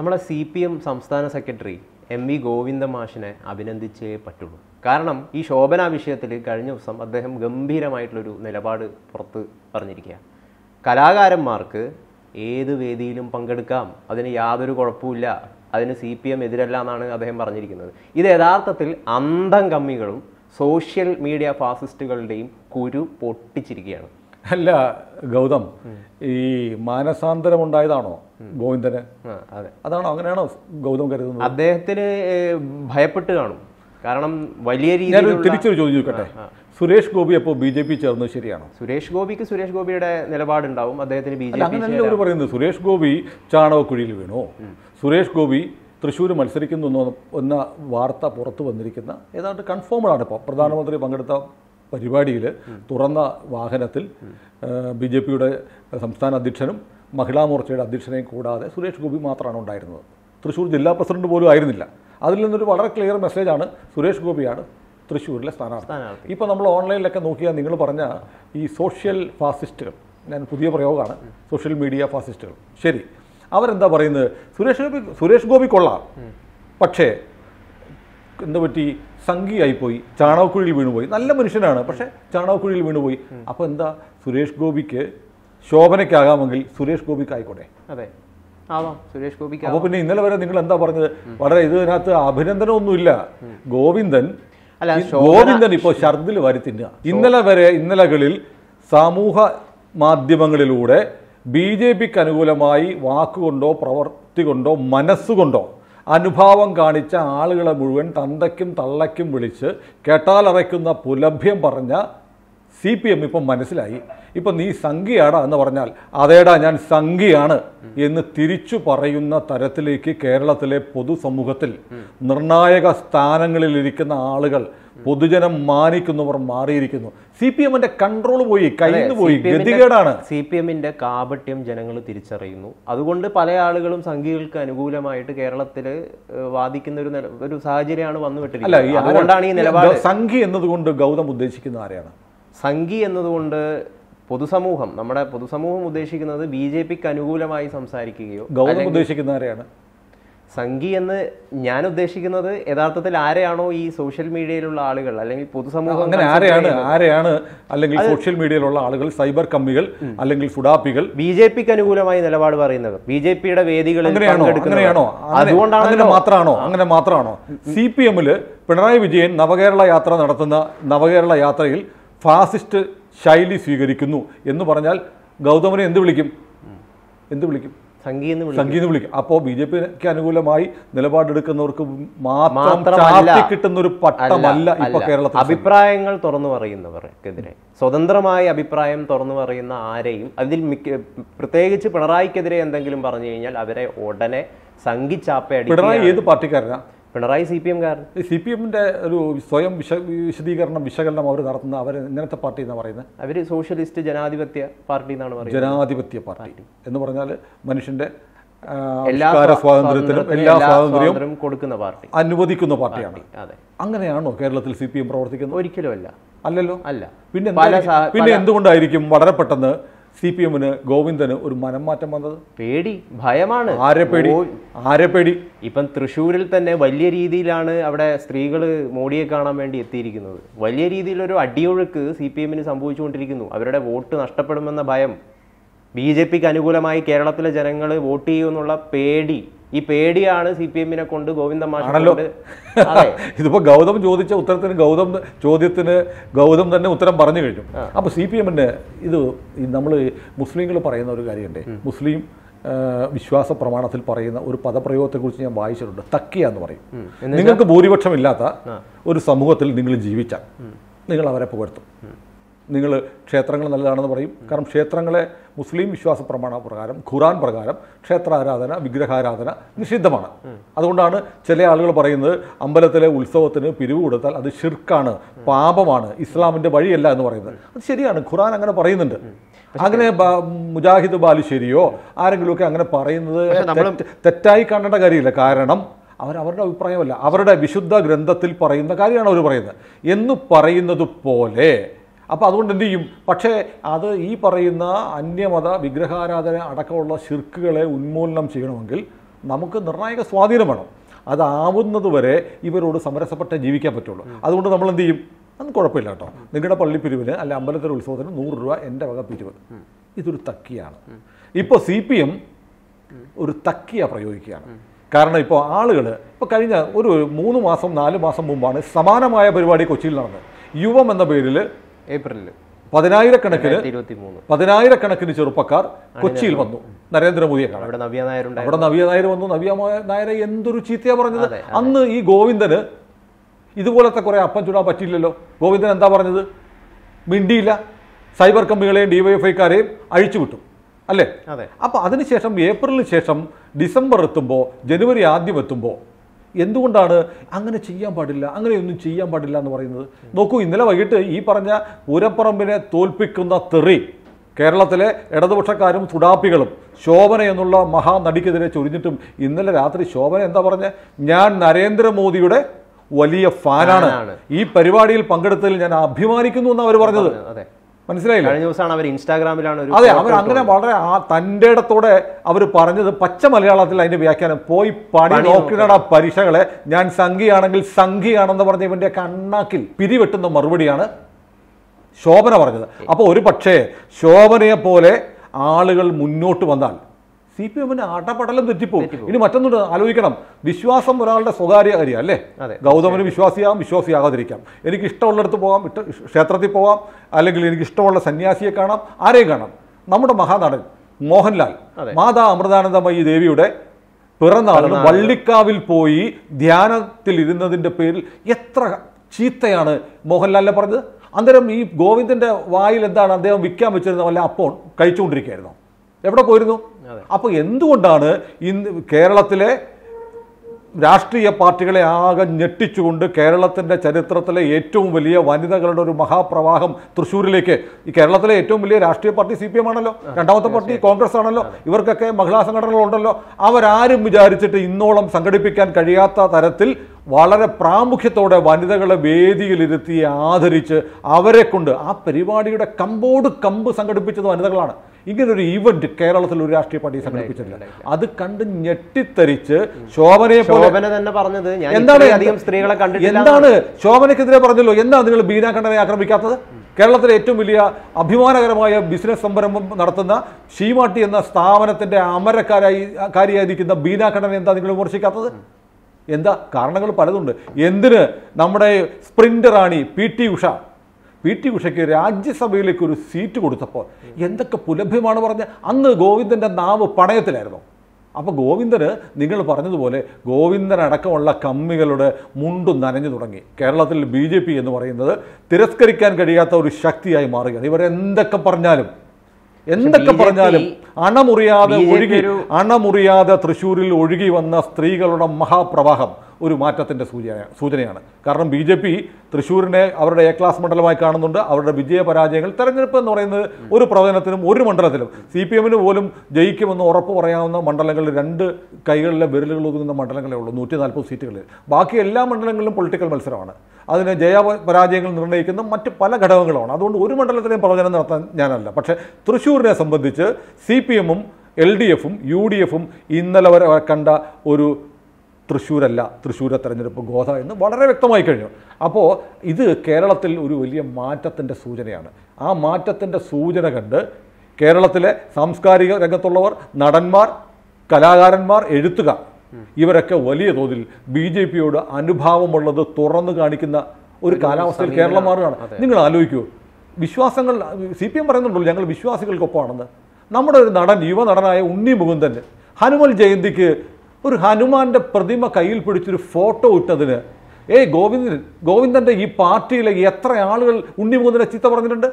നമ്മളെ C P M സംസ്ഥാന secretary M V Govinda മാഷിനെ അഭിനന്ദിച്ചേ പറ്റുള്ളൂ കാരണം ഈ ശോഭന വിഷയത്തിൽ കഴിഞ്ഞ ദിവസം അദ്ദേഹം ഗംഭീരമായിട്ടുള്ളൊരു നിലപാട് പുറത്ത് പറഞ്ഞിരിക്കുക കലാകാരന്മാർക്ക് ഏത് വേദിയിലും പങ്കെടുക്കാം അതിന് യാതൊരു കുഴപ്പമില്ല അതിന് സി പി എം എതിരല്ല എന്നാണ് അദ്ദേഹം പറഞ്ഞിരിക്കുന്നത് ഇത് യഥാർത്ഥത്തിൽ അന്തം കമ്മികളും സോഷ്യൽ മീഡിയ ഫാസിസ്റ്റുകളുടെയും കുരു പൊട്ടിച്ചിരിക്കുകയാണ് അല്ല ഗൗതം ഈ മാനസാന്തരമുണ്ടായതാണോ ഗോവിന്ദന് അതാണോ അങ്ങനെയാണോ ഗൗതം കരുതുന്നത് അദ്ദേഹത്തിന് ഭയപ്പെട്ട് കാണും കാരണം വലിയ രീതിയിൽ തിരിച്ചൊരു ചോദ്യം ചോദിക്കട്ടെ സുരേഷ് ഗോപി അപ്പോൾ ബി ജെ പി ചേർന്നത് ശരിയാണോ സുരേഷ് ഗോപിക്ക് സുരേഷ് ഗോപിയുടെ നിലപാടുണ്ടാവും അദ്ദേഹത്തിന് ബി ജെ പി പറയുന്നത് സുരേഷ് ഗോപി ചാണകക്കുഴിയിൽ വീണു സുരേഷ് ഗോപി തൃശ്ശൂർ മത്സരിക്കുന്നു എന്ന വാർത്ത പുറത്തു വന്നിരിക്കുന്ന ഏതാണ്ട് കൺഫേംഡാണ് ഇപ്പോൾ പ്രധാനമന്ത്രി പങ്കെടുത്ത പരിപാടിയിൽ തുറന്ന വാഹനത്തിൽ ബി ജെ പിയുടെ സംസ്ഥാന അധ്യക്ഷനും മഹിളാ മോർച്ചയുടെ അധ്യക്ഷനെയും കൂടാതെ സുരേഷ് ഗോപി മാത്രമാണ് ഉണ്ടായിരുന്നത് തൃശ്ശൂർ ജില്ലാ പ്രസിഡന്റ് പോലും ആയിരുന്നില്ല അതിൽ നിന്നൊരു വളരെ ക്ലിയർ മെസ്സേജാണ് സുരേഷ് ഗോപിയാണ് തൃശ്ശൂരിലെ സ്ഥാനാർത്ഥി ഇപ്പോൾ നമ്മൾ ഓൺലൈനിലൊക്കെ നോക്കിയാൽ നിങ്ങൾ പറഞ്ഞ ഈ സോഷ്യൽ ഫാസിസ്റ്റുകൾ ഞാൻ പുതിയ പ്രയോഗമാണ് സോഷ്യൽ മീഡിയ ഫാസിസ്റ്റുകൾ ശരി അവരെന്താ പറയുന്നത് സുരേഷ് ഗോപി സുരേഷ് ഗോപി കൊള്ളാം പക്ഷേ എന്ത് പറ്റി സംഘിയായിപ്പോയി ചാണകക്കുഴിയിൽ വീണുപോയി നല്ല മനുഷ്യനാണ് പക്ഷേ ചാണകക്കുഴിയിൽ വീണുപോയി അപ്പോൾ എന്താ സുരേഷ് ഗോപിക്ക് ശോഭനയ്ക്കാകാമെങ്കിൽ സുരേഷ് ഗോപിക്ക് ആയിക്കോട്ടെ അതെ ആവാം സുരേഷ് ഗോപിക്ക് അപ്പോൾ പിന്നെ ഇന്നലെ വരെ നിങ്ങൾ എന്താ പറഞ്ഞത് വളരെ ഇതിനകത്ത് അഭിനന്ദനമൊന്നുമില്ല ഗോവിന്ദൻ അല്ല ഗോവിന്ദൻ ഇപ്പോ ഷർദിൽ വരി തിന്നുക ഇന്നലെ വരെ ഇന്നലകളിൽ സമൂഹ മാധ്യമങ്ങളിലൂടെ ബി ജെ പിക്ക് അനുകൂലമായി വാക്കുകൊണ്ടോ പ്രവർത്തി കൊണ്ടോ മനസ്സുകൊണ്ടോ അനുഭാവം കാണിച്ച ആളുകളെ മുഴുവൻ തന്തയ്ക്കും തള്ളയ്ക്കും വിളിച്ച് കേട്ടാലറയ്ക്കുന്ന പുലഭ്യം പറഞ്ഞ സി പി എം ഇപ്പം മനസ്സിലായി ഇപ്പം നീ സംഘിയാടാ എന്ന് പറഞ്ഞാൽ അതേടാ ഞാൻ സംഘിയാണ് എന്ന് തിരിച്ചു പറയുന്ന തരത്തിലേക്ക് കേരളത്തിലെ പൊതുസമൂഹത്തിൽ നിർണായക സ്ഥാനങ്ങളിലിരിക്കുന്ന ആളുകൾ പൊതുജനം മാനിക്കുന്നവർ മാറിയിരിക്കുന്നു സി പി എമ്മിന്റെ കൺട്രോൾ പോയി കഴിഞ്ഞു പോയി ഗതികേടാണ് സി പി എമ്മിന്റെ കാപട്യം ജനങ്ങൾ തിരിച്ചറിയുന്നു അതുകൊണ്ട് പല ആളുകളും സംഘികൾക്ക് അനുകൂലമായിട്ട് കേരളത്തിൽ വാദിക്കുന്ന ഒരു ഒരു സാഹചര്യമാണ് വന്നുവിട്ടിരിക്കുന്നത് അതുകൊണ്ടാണ് ഈ നിലപാട് സംഘി എന്നതുകൊണ്ട് ഗൗതം ഉദ്ദേശിക്കുന്ന ആരെയാണ് സംഘി എന്നതുകൊണ്ട് പൊതുസമൂഹം നമ്മുടെ പൊതുസമൂഹം ഉദ്ദേശിക്കുന്നത് ബി ജെ പിക്ക് അനുകൂലമായി സംസാരിക്കുകയോ ഗൗതം ഉദ്ദേശിക്കുന്ന ആരെയാണ് സംഘി എന്ന് ഞാൻ ഉദ്ദേശിക്കുന്നത് യഥാർത്ഥത്തിൽ ആരെയാണോ ഈ സോഷ്യൽ മീഡിയയിലുള്ള ആളുകൾ അല്ലെങ്കിൽ പൊതുസമൂഹം അങ്ങനെ ആരെയാണ് ആരെയാണ് അല്ലെങ്കിൽ സോഷ്യൽ മീഡിയയിലുള്ള ആളുകൾ സൈബർ കമ്മികൾ അല്ലെങ്കിൽ ഫുഡാപ്പികൾ ബി ജെ പിക്ക് അനുകൂലമായി നിലപാട് പറയുന്നത് ബി ജെ പിയുടെ വേദികളിൽ അങ്ങനെയാണോ അതുകൊണ്ടാണ് അങ്ങനെ മാത്രമാണോ അങ്ങനെ മാത്രമാണോ സി പി എമ്മില് പിണറായി വിജയൻ നവകേരള യാത്ര നടത്തുന്ന നവകേരള യാത്രയിൽ ഫാസിസ്റ്റ് ശൈലി സ്വീകരിക്കുന്നു എന്ന് പറഞ്ഞാൽ ഗൗതമനെ എന്ത് വിളിക്കും എന്ത് വിളിക്കും സംഗീന്ന് വിളിക്കും അപ്പോൾ ബി ജെ പിക്ക് അനുകൂലമായി നിലപാടെടുക്കുന്നവർക്ക് മാത്രം കിട്ടുന്ന ഒരു പട്ടമല്ല ഇപ്പൊ കേരളത്തിൽ അഭിപ്രായങ്ങൾ തുറന്നു പറയുന്നവർക്കെതിരെ സ്വതന്ത്രമായ അഭിപ്രായം തുറന്നു പറയുന്ന ആരെയും അതിൽ മിക്ക പ്രത്യേകിച്ച് പിണറായിക്കെതിരെ എന്തെങ്കിലും പറഞ്ഞു കഴിഞ്ഞാൽ അവരെ ഉടനെ സംഘിച്ചാപ്പയടി പിണറായി ഏത് പാർട്ടിക്കാരനാണ് പിണറായി സി പി എം കാരണം സി പി എമ്മിൻ്റെ ഒരു സ്വയം വിശ വിശദീകരണം വിശകലനം അവർ നടത്തുന്ന അവർ ഇങ്ങനത്തെ പാർട്ടി എന്ന് പറയുന്നത് അവർ സോഷ്യലിസ്റ്റ് ജനാധിപത്യ പാർട്ടി എന്നാണ് പറയുന്നത് ജനാധിപത്യ പാർട്ടി എന്ന് പറഞ്ഞാൽ മനുഷ്യൻ്റെ എല്ലാ സ്വാതന്ത്ര്യത്തിനും എല്ലാ സ്വാതന്ത്ര്യവും കൊടുക്കുന്ന പാർട്ടി അനുവദിക്കുന്ന പാർട്ടിയാണ് അങ്ങനെയാണോ കേരളത്തിൽ സി പി എം പ്രവർത്തിക്കുന്നത് ഒരിക്കലും അല്ല അല്ലല്ലോ അല്ല പിന്നെ പിന്നെ എന്തുകൊണ്ടായിരിക്കും വളരെ പെട്ടെന്ന് സി പി എമ്മിന് ഗോവിന്ദന് ഒരു മനംമാറ്റം വന്നത് പേടി ഭയമാണ് ആരെ പേടി ആരെ പേടി ഇപ്പം തൃശ്ശൂരിൽ തന്നെ വലിയ രീതിയിലാണ് അവിടെ സ്ത്രീകൾ മോഡിയെ കാണാൻ വേണ്ടി എത്തിയിരിക്കുന്നത് വലിയ രീതിയിലൊരു അടിയൊഴുക്ക് സി പി എമ്മിന് സംഭവിച്ചുകൊണ്ടിരിക്കുന്നു അവരുടെ വോട്ട് നഷ്ടപ്പെടുമെന്ന ഭയം ബി ജെ പിക്ക് അനുകൂലമായി കേരളത്തിലെ ജനങ്ങൾ വോട്ട് ചെയ്യുമെന്നുള്ള പേടി ഈ പേടിയാണ് സി പി എമ്മിനെ കൊണ്ട് ഗോവിന്ദ മാഷാണല്ലോ ഇതിപ്പോ ഗൗതം ചോദിച്ച ഉത്തരത്തിന് ഗൗതം ചോദ്യത്തിന് ഗൗതം തന്നെ ഉത്തരം പറഞ്ഞു കഴിഞ്ഞു അപ്പോൾ സി പി എമ്മിന് ഇത് നമ്മൾ മുസ്ലിങ്ങൾ പറയുന്ന ഒരു കാര്യമുണ്ട് മുസ്ലിം വിശ്വാസ പ്രമാണത്തിൽ പറയുന്ന ഒരു പദപ്രയോഗത്തെക്കുറിച്ച് ഞാൻ വായിച്ചിട്ടുണ്ട് തക്കിയ എന്ന് പറയും നിങ്ങൾക്ക് ഭൂരിപക്ഷമില്ലാത്ത ഒരു സമൂഹത്തിൽ നിങ്ങൾ ജീവിച്ചാൽ നിങ്ങൾ അവരെ പുകഴ്ത്തും നിങ്ങൾ ക്ഷേത്രങ്ങൾ നല്ലതാണെന്ന് പറയും കാരണം ക്ഷേത്രങ്ങളെ മുസ്ലിം വിശ്വാസ പ്രമാണ പ്രകാരം ഖുറാൻ പ്രകാരം ക്ഷേത്രാരാധന വിഗ്രഹാരാധന നിഷിദ്ധമാണ് അതുകൊണ്ടാണ് ചില ആളുകൾ പറയുന്നത് അമ്പലത്തിലെ ഉത്സവത്തിന് പിരിവ് കൊടുത്താൽ അത് ഷിർക്കാണ് പാപമാണ് ഇസ്ലാമിൻ്റെ വഴിയല്ല എന്ന് പറയുന്നത് അത് ശരിയാണ് ഖുറാൻ അങ്ങനെ പറയുന്നുണ്ട് അങ്ങനെ മുജാഹിദ് ബാലുശ്ശേരിയോ ആരെങ്കിലുമൊക്കെ അങ്ങനെ പറയുന്നത് തെറ്റായി കാണേണ്ട കാര്യമില്ല കാരണം അവർ അവരുടെ അഭിപ്രായമല്ല അവരുടെ വിശുദ്ധ ഗ്രന്ഥത്തിൽ പറയുന്ന കാര്യമാണ് അവർ പറയുന്നത് എന്ന് പറയുന്നത് പോലെ അപ്പോൾ അതുകൊണ്ട് എന്ത് ചെയ്യും പക്ഷേ അത് ഈ പറയുന്ന അന്യമത വിഗ്രഹാരാധന അടക്കമുള്ള ശിർക്കുകളെ ഉന്മൂലനം ചെയ്യണമെങ്കിൽ നമുക്ക് നിർണായക സ്വാധീനം വേണം അതാവുന്നതുവരെ വരെ ഇവരോട് സമരസപ്പെട്ട് ജീവിക്കാൻ പറ്റുള്ളൂ അതുകൊണ്ട് നമ്മൾ എന്ത് ചെയ്യും അന്ന് കുഴപ്പമില്ല കേട്ടോ നിങ്ങളുടെ പള്ളിപ്പിരിവിന് അല്ല അമ്പലത്തിലെ ഉത്സവത്തിന് നൂറ് രൂപ എൻ്റെ വക പിരിവ് ഇതൊരു തക്കിയാണ് ഇപ്പോൾ സി പി എം ഒരു തക്കിയ പ്രയോഗിക്കുകയാണ് കാരണം ഇപ്പോൾ ആളുകൾ ഇപ്പോൾ കഴിഞ്ഞ ഒരു മൂന്ന് മാസം നാല് മാസം മുമ്പാണ് സമാനമായ പരിപാടി കൊച്ചിയിൽ നടന്നത് യുവം എന്ന പേരിൽ ഏപ്രിലിൽ പതിനായിരക്കണക്കിന് പതിനായിരക്കണക്കിന് ചെറുപ്പക്കാർ കൊച്ചിയിൽ വന്നു നരേന്ദ്രമോദിയെ കാണാൻ അവിടെ നവ്യ നായർ അവിടെ വന്നു നവ്യ നായരെ എന്തൊരു ചീത്തയാ പറഞ്ഞത് അന്ന് ഈ ഗോവിന്ദന് ഇതുപോലത്തെ കുറെ അപ്പം ചുടാൻ പറ്റിയില്ലല്ലോ ഗോവിന്ദൻ എന്താ പറഞ്ഞത് മിണ്ടിയില്ല സൈബർ കമ്പികളെയും ഡിവൈഎഫ്ഐക്കാരെയും അഴിച്ചുവിട്ടു അല്ലേ അപ്പൊ അതിനുശേഷം ഏപ്രിലിന് ശേഷം ഡിസംബർ എത്തുമ്പോൾ ജനുവരി ആദ്യം എത്തുമ്പോൾ എന്തുകൊണ്ടാണ് അങ്ങനെ ചെയ്യാൻ പാടില്ല അങ്ങനെയൊന്നും ചെയ്യാൻ പാടില്ല എന്ന് പറയുന്നത് നോക്കൂ ഇന്നലെ വൈകിട്ട് ഈ പറഞ്ഞ പൂരപ്പറമ്പിനെ തോൽപ്പിക്കുന്ന തെറി കേരളത്തിലെ ഇടതുപക്ഷക്കാരും തുടാപ്പികളും ശോഭന എന്നുള്ള മഹാനടിക്കെതിരെ ചൊരിഞ്ഞിട്ടും ഇന്നലെ രാത്രി ശോഭന എന്താ പറഞ്ഞ ഞാൻ നരേന്ദ്രമോദിയുടെ വലിയ ഫാനാണ് ഈ പരിപാടിയിൽ പങ്കെടുത്തതിൽ ഞാൻ അഭിമാനിക്കുന്നു എന്നാണ് അവർ പറഞ്ഞത് മനസ്സിലായില്ല കഴിഞ്ഞ ദിവസമാണ് അവർ ഇൻസ്റ്റാഗ്രാമിലാണ് അതെ അവർ അങ്ങനെ വളരെ ആ തൻ്റെ ഇടത്തോടെ അവർ പറഞ്ഞത് പച്ച മലയാളത്തിൽ അതിന്റെ വ്യാഖ്യാനം പോയി പണി നോക്കിടട പരീക്ഷകളെ ഞാൻ സംഘിയാണെങ്കിൽ സംഘിയാണെന്ന് പറഞ്ഞ ഇവന്റെ കണ്ണാക്കിൽ പിരിവെട്ടുന്ന മറുപടിയാണ് ശോഭന പറഞ്ഞത് അപ്പോൾ ഒരു പക്ഷേ ശോഭനയെ പോലെ ആളുകൾ മുന്നോട്ട് വന്നാൽ സി പി എമ്മിന്റെ ആട്ടപ്പടലം തെറ്റിപ്പോകും ഇനി മറ്റൊന്നുണ്ട് ആലോചിക്കണം വിശ്വാസം ഒരാളുടെ സ്വകാര്യ കാര്യം അല്ലേ ഗൗതമന് വിശ്വാസിയാകാം വിശ്വാസിയാകാതിരിക്കാം എനിക്ക് ഇഷ്ടമുള്ളിടത്ത് പോകാം ക്ഷേത്രത്തിൽ പോകാം അല്ലെങ്കിൽ എനിക്ക് ഇഷ്ടമുള്ള സന്യാസിയെ കാണാം ആരെയും കാണാം നമ്മുടെ മഹാനടൻ മോഹൻലാൽ മാതാ അമൃതാനന്ദമയി ദേവിയുടെ പിറന്നാളിന് വള്ളിക്കാവിൽ പോയി ധ്യാനത്തിൽ ഇരുന്നതിൻ്റെ പേരിൽ എത്ര ചീത്തയാണ് മോഹൻലാലിനെ പറഞ്ഞത് അന്നേരം ഈ ഗോവിന്ദന്റെ വായിൽ എന്താണ് അദ്ദേഹം വിൽക്കാൻ വെച്ചിരുന്ന വല്ല അപ്പോൾ കഴിച്ചുകൊണ്ടിരിക്കുകയായിരുന്നു എവിടെ പോയിരുന്നു അപ്പോൾ എന്തുകൊണ്ടാണ് ഇന്ന് കേരളത്തിലെ രാഷ്ട്രീയ പാർട്ടികളെ ആകെ ഞെട്ടിച്ചുകൊണ്ട് കേരളത്തിൻ്റെ ചരിത്രത്തിലെ ഏറ്റവും വലിയ വനിതകളുടെ ഒരു മഹാപ്രവാഹം തൃശ്ശൂരിലേക്ക് ഈ കേരളത്തിലെ ഏറ്റവും വലിയ രാഷ്ട്രീയ പാർട്ടി സി ആണല്ലോ രണ്ടാമത്തെ പാർട്ടി കോൺഗ്രസ് ആണല്ലോ ഇവർക്കൊക്കെ മഹിളാ സംഘടനകളുണ്ടല്ലോ അവരാരും വിചാരിച്ചിട്ട് ഇന്നോളം സംഘടിപ്പിക്കാൻ കഴിയാത്ത തരത്തിൽ വളരെ പ്രാമുഖ്യത്തോടെ വനിതകളെ വേദിയിലിരുത്തി ആദരിച്ച് അവരെ കൊണ്ട് ആ പരിപാടിയുടെ കമ്പോട് കമ്പ് സംഘടിപ്പിച്ചത് വനിതകളാണ് ഇങ്ങനൊരു ഇവന്റ് കേരളത്തിൽ ഒരു രാഷ്ട്രീയ പാർട്ടി സംഘടിപ്പിച്ചിട്ടില്ല അത് കണ്ട് ഞെട്ടിത്തരിച്ച് ശോഭനയെ ശോഭന തന്നെ പറഞ്ഞത് എന്താണ് അധികം സ്ത്രീകളെ എന്താണ് ശോഭനക്കെതിരെ പറഞ്ഞല്ലോ എന്താ നിങ്ങൾ ബീനാ കണ്ഠനെ ആക്രമിക്കാത്തത് കേരളത്തിലെ ഏറ്റവും വലിയ അഭിമാനകരമായ ബിസിനസ് സംരംഭം നടത്തുന്ന ഷീമാട്ടി എന്ന സ്ഥാപനത്തിന്റെ അമരക്കാരായി കാര്യായിരിക്കുന്ന ബീനാ കണ്ഠനെ എന്താ നിങ്ങൾ വിമർശിക്കാത്തത് എന്താ കാരണങ്ങൾ പലതുണ്ട് എന്തിന് നമ്മുടെ സ്പ്രിന്റ് റാണി P T Usha P T ഉഷയ്ക്ക് രാജ്യസഭയിലേക്ക് ഒരു സീറ്റ് കൊടുത്തപ്പോൾ എന്തൊക്കെ പുലഭ്യമാണ് പറഞ്ഞ് അന്ന് ഗോവിന്ദൻ്റെ നാവ് പണയത്തിലായിരുന്നു അപ്പോൾ ഗോവിന്ദന് നിങ്ങൾ പറഞ്ഞതുപോലെ ഗോവിന്ദനടക്കമുള്ള കമ്മികളുടെ മുണ്ടും നനഞ്ഞു തുടങ്ങി കേരളത്തിൽ ബി ജെ പി എന്ന് പറയുന്നത് തിരസ്കരിക്കാൻ കഴിയാത്ത ഒരു ശക്തിയായി മാറുകയാണ് ഇവരെന്തൊക്കെ പറഞ്ഞാലും എന്തൊക്കെ പറഞ്ഞാലും അണമുറിയാതെ ഒഴുകി അണമുറിയാതെ തൃശ്ശൂരിൽ ഒഴുകി വന്ന സ്ത്രീകളുടെ മഹാപ്രവാഹം ഒരു മാറ്റത്തിൻ്റെ സൂചന സൂചനയാണ് കാരണം ബി ജെ പി തൃശ്ശൂരിനെ അവരുടെ എ ക്ലാസ് മണ്ഡലമായി കാണുന്നുണ്ട് അവരുടെ വിജയ പരാജയങ്ങൾ തെരഞ്ഞെടുപ്പ് എന്ന് പറയുന്നത് ഒരു പ്രവചനത്തിനും ഒരു മണ്ഡലത്തിലും സി പി എമ്മിന് പോലും ജയിക്കുമെന്ന് ഉറപ്പ് പറയാവുന്ന മണ്ഡലങ്ങളിൽ രണ്ട് കൈകളിലെ വിരലുകൾ ഒതുങ്ങുന്ന മണ്ഡലങ്ങളേ ഉള്ളൂ നൂറ്റി നാൽപ്പത് സീറ്റുകളിൽ ബാക്കി എല്ലാ മണ്ഡലങ്ങളിലും പൊളിറ്റിക്കൽ മത്സരമാണ് അതിന് ജയ പരാജയങ്ങൾ നിർണ്ണയിക്കുന്ന മറ്റ് പല ഘടകങ്ങളുമാണ് അതുകൊണ്ട് ഒരു മണ്ഡലത്തിലെയും പ്രവചനം നടത്താൻ ഞാനല്ല പക്ഷേ തൃശ്ശൂരിനെ സംബന്ധിച്ച് സി പി എമ്മും എൽ ഡി എഫും യു ഡി എഫും ഇന്നലെ വരെ കണ്ട ഒരു തൃശ്ശൂരല്ല തൃശ്ശൂരെ തെരഞ്ഞെടുപ്പ് ഗോധ എന്ന് വളരെ വ്യക്തമായി കഴിഞ്ഞു അപ്പോൾ ഇത് കേരളത്തിൽ ഒരു വലിയ മാറ്റത്തിൻ്റെ സൂചനയാണ് ആ മാറ്റത്തിൻ്റെ സൂചന കണ്ട് കേരളത്തിലെ സാംസ്കാരിക രംഗത്തുള്ളവർ നടന്മാർ കലാകാരന്മാർ എഴുത്തുകാർ ഇവരൊക്കെ വലിയ തോതിൽ ബി ജെ പിയോട് അനുഭാവമുള്ളത് തുറന്നു കാണിക്കുന്ന ഒരു കാലാവസ്ഥയിൽ കേരളം മാറുകയാണ് നിങ്ങൾ ആലോചിക്കൂ വിശ്വാസങ്ങൾ സി പി എം പറയുന്നുണ്ടല്ലോ ഞങ്ങൾ വിശ്വാസികൾക്കൊപ്പമാണെന്ന് നമ്മുടെ ഒരു നടൻ യുവ നടനായ ഉണ്ണി മുകുന്ദൻ ഹനുമൽ ജയന്തിക്ക് ഒരു ഹനുമാന്റെ പ്രതിമ കയ്യിൽ പിടിച്ചൊരു ഫോട്ടോ ഇട്ടതിന് ഏയ് ഗോവിന്ദൻ ഗോവിന്ദൻ്റെ ഈ പാർട്ടിയിലെ എത്ര ആളുകൾ ഉണ്ണിമുകുന്ദനെ ചീത്ത പറഞ്ഞിട്ടുണ്ട്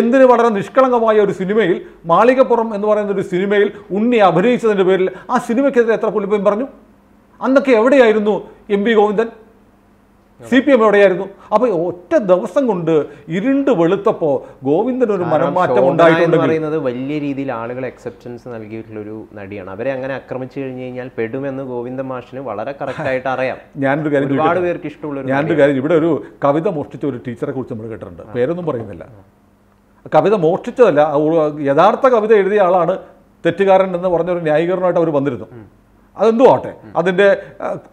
എന്തിന് വളരെ നിഷ്കളങ്കമായ ഒരു സിനിമയിൽ മാളികപ്പുറം എന്ന് പറയുന്ന ഒരു സിനിമയിൽ ഉണ്ണി അഭിനയിച്ചതിൻ്റെ പേരിൽ ആ സിനിമയ്ക്കെതിരെ എത്ര പുള്ളിപ്പോയും പറഞ്ഞു അന്നൊക്കെ എവിടെയായിരുന്നു M P Govindan C P M എവിടെയായിരുന്നു അപ്പൊ ഒറ്റ ദിവസം കൊണ്ട് ഇരുണ്ട് വെളുത്തപ്പോ ഗോവിന്ദൻ ഒരു മനംമാറ്റം ഉണ്ടായിട്ടുണ്ട് പറയുന്നത് വലിയ രീതിയിൽ ആളുകൾ അക്സെപ്റ്റൻസ് നൽകിയിട്ടുള്ള ഒരു നടിയാണ് അവരെ അങ്ങനെ ആക്രമിച്ചു കഴിഞ്ഞു കഴിഞ്ഞാൽ പെടുമെന്ന് ഗോവിന്ദ മാഷിന് വളരെ കറക്റ്റ് ആയിട്ട് അറിയാം ഞാനൊരു കാര്യം ഒരുപാട് പേർക്ക് ഇഷ്ടമുള്ള ഞാനൊരു കാര്യം ഇവിടെ ഒരു കവിത മോഷ്ടിച്ച ഒരു ടീച്ചറെ കുറിച്ച് നമ്മൾ കേട്ടിട്ടുണ്ട് പേരൊന്നും പറയുന്നില്ല കവിത മോഷ്ടിച്ചതല്ല യഥാർത്ഥ കവിത എഴുതിയ ആളാണ് തെറ്റുകാരൻ എന്ന് പറഞ്ഞൊരു ന്യായീകരണമായിട്ട് അവർ വന്നിരുന്നു അതെന്തോ ആവട്ടെ അതിൻ്റെ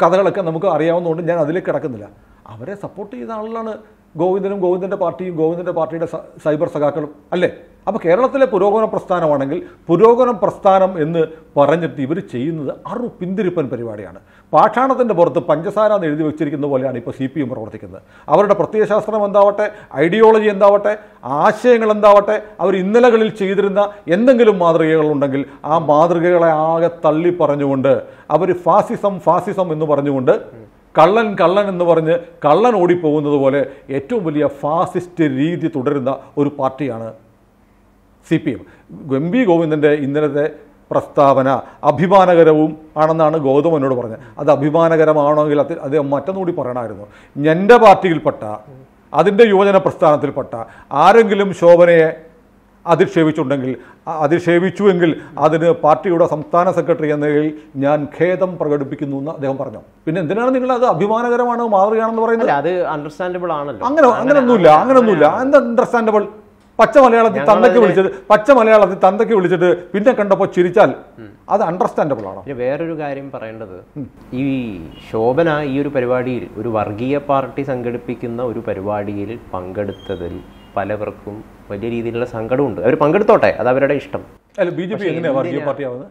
കഥകളൊക്കെ നമുക്ക് അറിയാവുന്നതുകൊണ്ട് ഞാൻ അതിലേക്ക് കിടക്കുന്നില്ല അവരെ സപ്പോർട്ട് ചെയ്ത ആളുകളാണ് ഗോവിന്ദനും ഗോവിന്ദൻ്റെ പാർട്ടിയും ഗോവിന്ദൻ്റെ പാർട്ടിയുടെ സൈബർ സഖാക്കളും അല്ലേ അപ്പോൾ കേരളത്തിലെ പുരോഗമന പ്രസ്ഥാനമാണെങ്കിൽ പുരോഗമന പ്രസ്ഥാനം എന്ന് പറഞ്ഞിട്ട് ഇവർ ചെയ്യുന്നത് അറു പിന്തിരിപ്പൻ പരിപാടിയാണ് പാഷാണത്തിൻ്റെ പുറത്ത് പഞ്ചസാര എന്ന് എഴുതി വെച്ചിരിക്കുന്ന പോലെയാണ് ഇപ്പോൾ സി പി എം പ്രവർത്തിക്കുന്നത് അവരുടെ പ്രത്യയശാസ്ത്രം എന്താവട്ടെ ഐഡിയോളജി എന്താവട്ടെ ആശയങ്ങൾ എന്താവട്ടെ അവർ ഇന്നലകളിൽ ചെയ്തിരുന്ന എന്തെങ്കിലും മാതൃകകളുണ്ടെങ്കിൽ ആ മാതൃകകളെ ആകെ തള്ളി പറഞ്ഞുകൊണ്ട് അവർ ഫാസിസം ഫാസിസം എന്ന് പറഞ്ഞുകൊണ്ട് കള്ളൻ കള്ളൻ എന്ന് പറഞ്ഞ് കള്ളൻ ഓടിപ്പോകുന്നത് പോലെ ഏറ്റവും വലിയ ഫാസിസ്റ്റ് രീതി തുടരുന്ന ഒരു പാർട്ടിയാണ് C P M M V ഗോവിന്ദൻ്റെ ഇന്നലത്തെ പ്രസ്താവന അഭിമാനകരവും ആണെന്നാണ് എന്നോട് പറഞ്ഞത് അത് അഭിമാനകരമാണെങ്കിൽ അത് അദ്ദേഹം മറ്റൊന്നുകൂടി പറയണമായിരുന്നു എൻ്റെ പാർട്ടിയിൽപ്പെട്ട അതിൻ്റെ യുവജന പ്രസ്ഥാനത്തിൽപ്പെട്ട ആരെങ്കിലും ശോഭനയെ അധിക്ഷേപിച്ചുണ്ടെങ്കിൽ അധിക്ഷേപിച്ചുവെങ്കിൽ അതിന് പാർട്ടിയുടെ സംസ്ഥാന സെക്രട്ടറി എന്ന നിലയിൽ ഞാൻ ഖേദം പ്രകടിപ്പിക്കുന്നു എന്ന് അദ്ദേഹം പറഞ്ഞു പിന്നെ എന്തിനാണ് നിങ്ങൾ അത് അഭിമാനകരമാണ് മാതൃകയാണെന്ന് പറയുന്നത് അത് അണ്ടർസ്റ്റാൻഡബിൾ ആണല്ലോ അങ്ങനെ അങ്ങനെയൊന്നുമില്ല അങ്ങനെയൊന്നുമില്ല എന്താ അണ്ടർസ്റ്റാൻഡബിൾ പച്ച മലയാളത്തിൽ തന്തയ്ക്ക് വിളിച്ചത് പച്ച മലയാളത്തിൽ തന്തയ്ക്ക് വിളിച്ചിട്ട് പിന്നെ കണ്ടപ്പോൾ ചിരിച്ചാൽ അത് അണ്ടർസ്റ്റാൻഡബിൾ ആണ് പിന്നെ വേറൊരു കാര്യം പറയേണ്ടത് ഈ ശോഭന ഈ ഒരു പരിപാടിയിൽ ഒരു വർഗീയ പാർട്ടി സംഘടിപ്പിക്കുന്ന ഒരു പരിപാടിയിൽ പങ്കെടുത്തതിൽ പലവർക്കും വലിയ രീതിയിലുള്ള സങ്കടമുണ്ട് അവർ പങ്കെടുത്തോട്ടെ അത് അവരുടെ ഇഷ്ടം ബി ജെ പി എങ്ങനെയാണ്